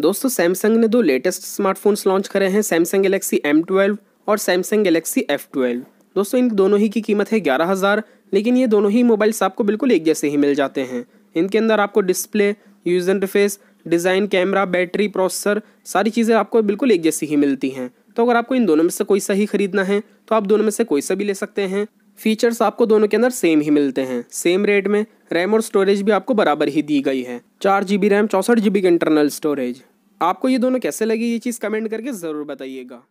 दोस्तों सैमसंग ने दो लेटेस्ट स्मार्टफोन्स लॉन्च करे हैं सैमसंग गैलेक्सी एम और सैमसंग गैलेक्सी एफ दोस्तों इन दोनों ही की कीमत है ग्यारह हज़ार लेकिन ये दोनों ही मोबाइल्स आपको बिल्कुल एक जैसे ही मिल जाते हैं इनके अंदर आपको display use interface design camera battery processor सारी चीज़ें आपको बिल्कुल एक जैसी ही मिलती हैं तो अगर आपको इन दोनों में से कोई सा ही खरीदना है तो आप दोनों में से कोई सा भी ले सकते हैं फीचर्स आपको दोनों के अंदर सेम ही मिलते हैं सेम रेट में रैम और स्टोरेज भी आपको बराबर ही दी गई है चार जी बी रैम चौंसठ जी बी की इंटरनल स्टोरेज आपको ये दोनों कैसे लगी ये चीज़ कमेंट करके ज़रूर बताइएगा